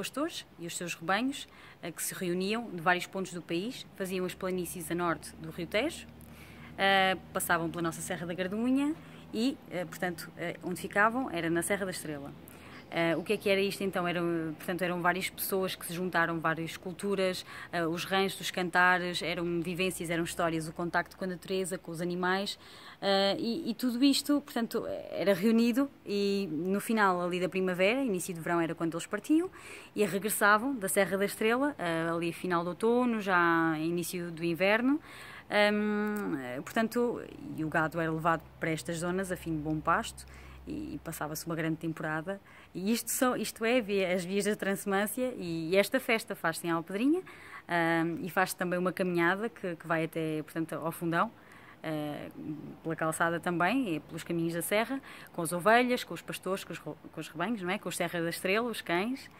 pastores e os seus rebanhos, eh, que se reuniam de vários pontos do país, faziam as planícies a norte do Rio Tejo, eh, passavam pela nossa Serra da Gardunha e, eh, portanto, onde ficavam era na Serra da Estrela. Uh, o que é que era isto então? Eram, portanto, eram várias pessoas que se juntaram, várias culturas, uh, os ranchos, dos cantares, eram vivências, eram histórias, o contacto com a natureza, com os animais uh, e, e, tudo isto, portanto, era reunido e no final ali da primavera, início de verão era quando eles partiam e regressavam da Serra da Estrela, ali final do outono, já início do inverno. Um, ehm, portanto, e o gado era levado para estas zonas a fim de bom pasto e, passava-se uma grande temporada. E isto, são, isto é via, as vias da Transmância e, e esta festa faz-se em Alpedrinha ah, e faz-se também uma caminhada que, que, vai até, portanto, ao fundão. Uh, pela calçada também, e pelos caminhos da serra, com as ovelhas, com os pastores, com os, com os rebanhos, não é? com os Serra da Estrela, os cães.